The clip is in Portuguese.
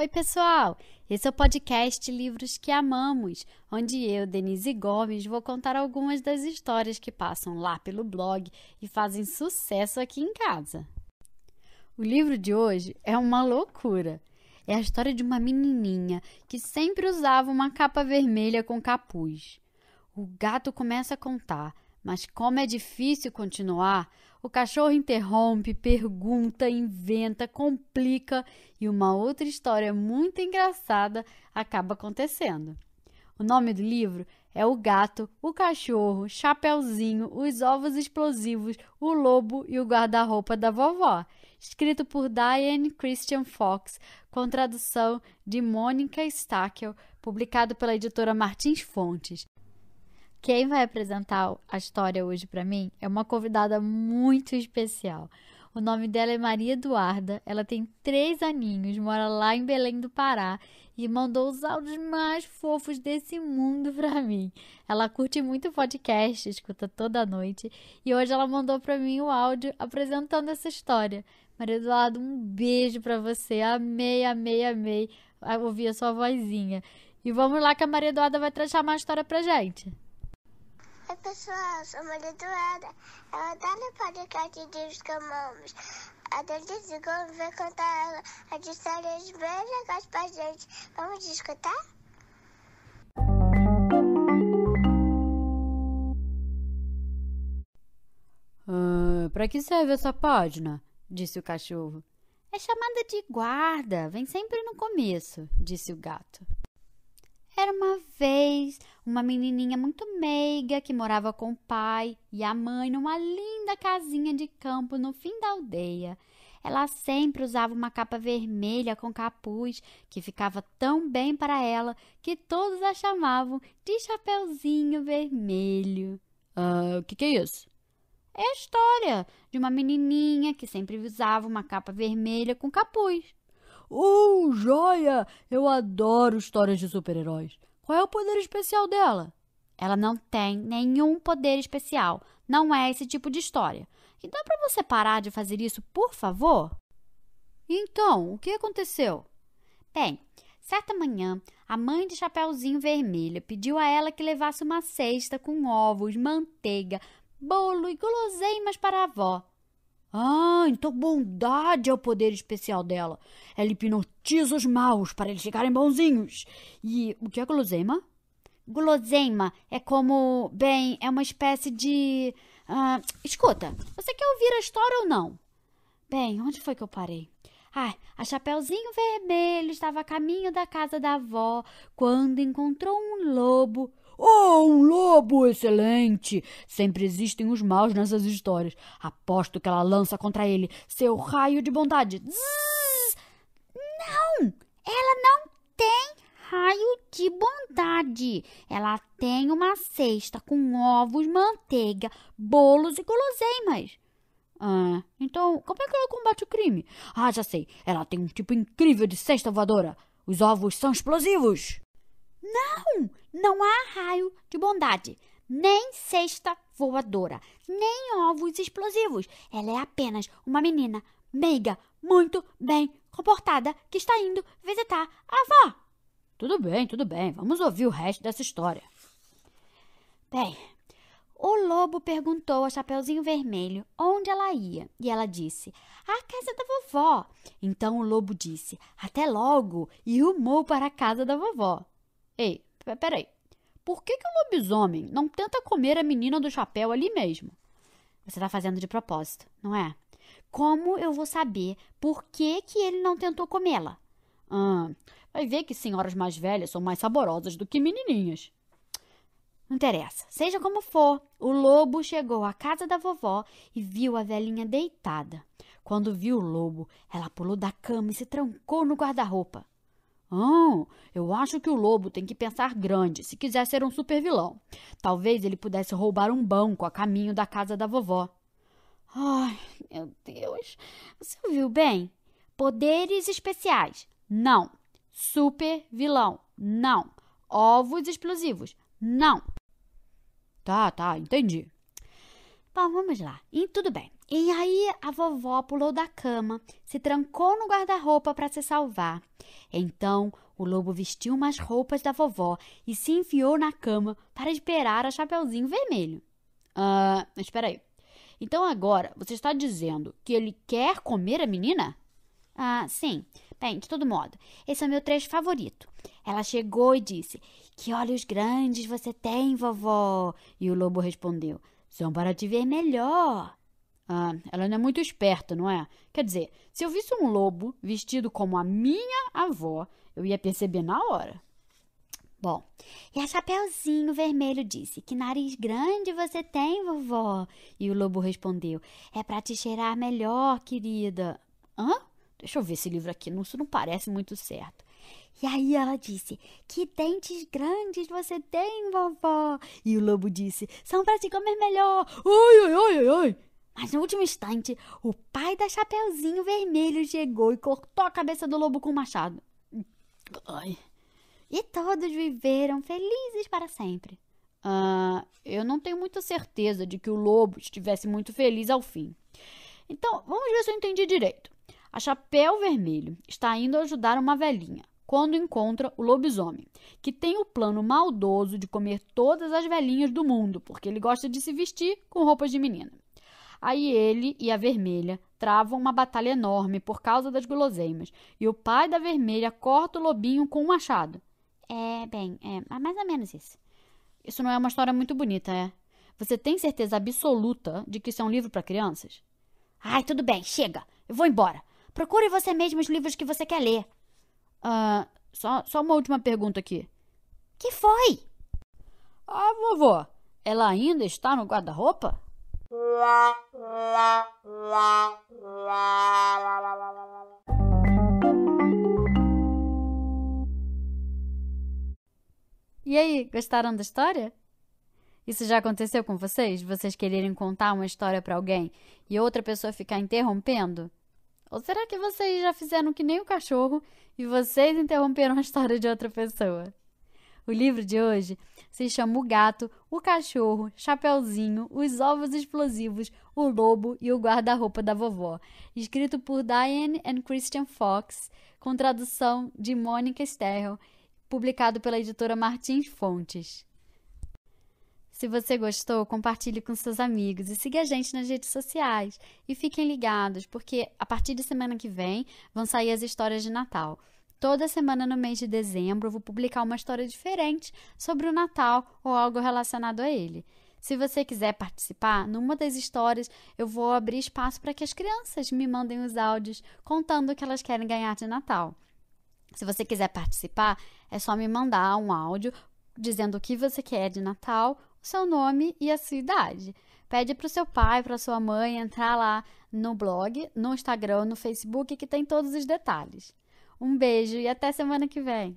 Oi, pessoal! Esse é o podcast Livros que Amamos, onde eu, Denise Gomes, vou contar algumas das histórias que passam lá pelo blog e fazem sucesso aqui em casa. O livro de hoje é uma loucura. É a história de uma menininha que sempre usava uma capa vermelha com capuz. O gato começa a contar, mas como é difícil continuar, o cachorro interrompe, pergunta, inventa, complica e uma outra história muito engraçada acaba acontecendo. O nome do livro é O Gato, o Cachorro, Chapeuzinho, Os Ovos Explosivos, O Lobo e o Guarda-Roupa da Vovó, escrito por Diane Christian Fox, com tradução de Mônica Stackel, publicado pela editora Martins Fontes. Quem vai apresentar a história hoje para mim é uma convidada muito especial. O nome dela é Maria Eduarda, ela tem três aninhos, mora lá em Belém do Pará e mandou os áudios mais fofos desse mundo para mim. Ela curte muito podcast, escuta toda noite e hoje ela mandou para mim o áudio apresentando essa história. Maria Eduarda, um beijo para você, amei, amei, amei ouvir a sua vozinha. E vamos lá que a Maria Eduarda vai trazer uma história pra gente. Oi, pessoal, sou Maria Eduarda. Ela tá no podcast de Escamamos. A Dante Zigon vai contar ela as histórias é bem legais pra gente. Vamos escutar? Uh, pra que serve essa página? Disse o cachorro. É chamada de guarda, vem sempre no começo, disse o gato. Era uma vez uma menininha muito meiga que morava com o pai e a mãe numa linda casinha de campo no fim da aldeia. Ela sempre usava uma capa vermelha com capuz que ficava tão bem para ela que todos a chamavam de Chapeuzinho Vermelho. Ah, o que, que é isso? É a história de uma menininha que sempre usava uma capa vermelha com capuz. Uh, joia! Eu adoro histórias de super-heróis. Qual é o poder especial dela? Ela não tem nenhum poder especial. Não é esse tipo de história. E dá para você parar de fazer isso, por favor? Então, o que aconteceu? Bem, certa manhã, a mãe de Chapeuzinho Vermelho pediu a ela que levasse uma cesta com ovos, manteiga, bolo e guloseimas para a avó. Ah, então bondade é o poder especial dela. Ela hipnotiza os maus para eles ficarem bonzinhos. E o que é guloseima? Guloseima é como. Bem, é uma espécie de. Ah, escuta, você quer ouvir a história ou não? Bem, onde foi que eu parei? Ah, a Chapeuzinho Vermelho estava a caminho da casa da avó quando encontrou um lobo Oh, um lobo excelente! Sempre existem os maus nessas histórias. Aposto que ela lança contra ele seu raio de bondade. Zzz! Não! Ela não tem raio de bondade. Ela tem uma cesta com ovos, manteiga, bolos e guloseimas. Ah, então como é que ela combate o crime? Ah, já sei. Ela tem um tipo incrível de cesta voadora. Os ovos são explosivos. Não! Não há raio de bondade, nem cesta voadora, nem ovos explosivos. Ela é apenas uma menina meiga, muito bem comportada, que está indo visitar a avó. Tudo bem, tudo bem. Vamos ouvir o resto dessa história. Bem, o lobo perguntou a Chapeuzinho Vermelho onde ela ia e ela disse: à casa da vovó. Então o lobo disse: Até logo e rumou para a casa da vovó. Ei, Peraí, por que, que o lobisomem não tenta comer a menina do chapéu ali mesmo? Você está fazendo de propósito, não é? Como eu vou saber por que, que ele não tentou comê-la? Ah, vai ver que senhoras mais velhas são mais saborosas do que menininhas. Não interessa. Seja como for, o lobo chegou à casa da vovó e viu a velhinha deitada. Quando viu o lobo, ela pulou da cama e se trancou no guarda-roupa. Ah, eu acho que o lobo tem que pensar grande se quiser ser um supervilão. Talvez ele pudesse roubar um banco a caminho da casa da vovó. Ai, meu Deus. Você ouviu bem? Poderes especiais. Não. Super vilão. Não. Ovos explosivos. Não. Tá, tá, entendi. Bom, vamos lá. E tudo bem. E aí a vovó pulou da cama, se trancou no guarda-roupa para se salvar. Então o lobo vestiu umas roupas da vovó e se enfiou na cama para esperar a Chapeuzinho Vermelho. Ah, uh, espera aí. Então agora você está dizendo que ele quer comer a menina? Ah, sim. Bem, de todo modo, esse é o meu trecho favorito. Ela chegou e disse: Que olhos grandes você tem, vovó. E o lobo respondeu: São para te ver melhor. Ah, ela não é muito esperta, não é? Quer dizer, se eu visse um lobo vestido como a minha avó, eu ia perceber na hora. Bom, e a Chapeuzinho Vermelho disse: Que nariz grande você tem, vovó? E o lobo respondeu: É para te cheirar melhor, querida. Hã? Deixa eu ver esse livro aqui, isso não parece muito certo. E aí ela disse: Que dentes grandes você tem, vovó? E o lobo disse: São para te comer melhor. Oi, oi, oi, oi, oi. Mas no último instante, o pai da Chapeuzinho Vermelho chegou e cortou a cabeça do lobo com o machado. Ai. E todos viveram felizes para sempre. Ah, eu não tenho muita certeza de que o lobo estivesse muito feliz ao fim. Então, vamos ver se eu entendi direito. A Chapéu Vermelho está indo ajudar uma velhinha quando encontra o lobisomem, que tem o plano maldoso de comer todas as velhinhas do mundo, porque ele gosta de se vestir com roupas de menina. Aí ele e a vermelha travam uma batalha enorme por causa das guloseimas, e o pai da vermelha corta o lobinho com um machado. É, bem, é, é mais ou menos isso. Isso não é uma história muito bonita, é? Você tem certeza absoluta de que isso é um livro para crianças? Ai, tudo bem, chega. Eu vou embora. Procure você mesmo os livros que você quer ler. Ah, só, só uma última pergunta aqui. Que foi? Ah, vovó, ela ainda está no guarda-roupa? lá, lá, lá, lá, lá, lá, lá, lá. E aí, gostaram da história? Isso já aconteceu com vocês? Vocês quererem contar uma história para alguém e outra pessoa ficar interrompendo? Ou será que vocês já fizeram que nem o cachorro e vocês interromperam a história de outra pessoa? O livro de hoje se chama O Gato, o Cachorro, Chapeuzinho, Os Ovos Explosivos, O Lobo e o Guarda-Roupa da Vovó, escrito por Diane and Christian Fox, com tradução de Mônica Sterrell, publicado pela editora Martins Fontes. Se você gostou, compartilhe com seus amigos e siga a gente nas redes sociais. E fiquem ligados, porque a partir de semana que vem vão sair as histórias de Natal. Toda semana no mês de dezembro eu vou publicar uma história diferente sobre o Natal ou algo relacionado a ele. Se você quiser participar, numa das histórias eu vou abrir espaço para que as crianças me mandem os áudios contando o que elas querem ganhar de Natal. Se você quiser participar, é só me mandar um áudio dizendo o que você quer de Natal, o seu nome e a sua idade. Pede para o seu pai, para sua mãe entrar lá no blog, no Instagram, no Facebook, que tem todos os detalhes. Um beijo e até semana que vem.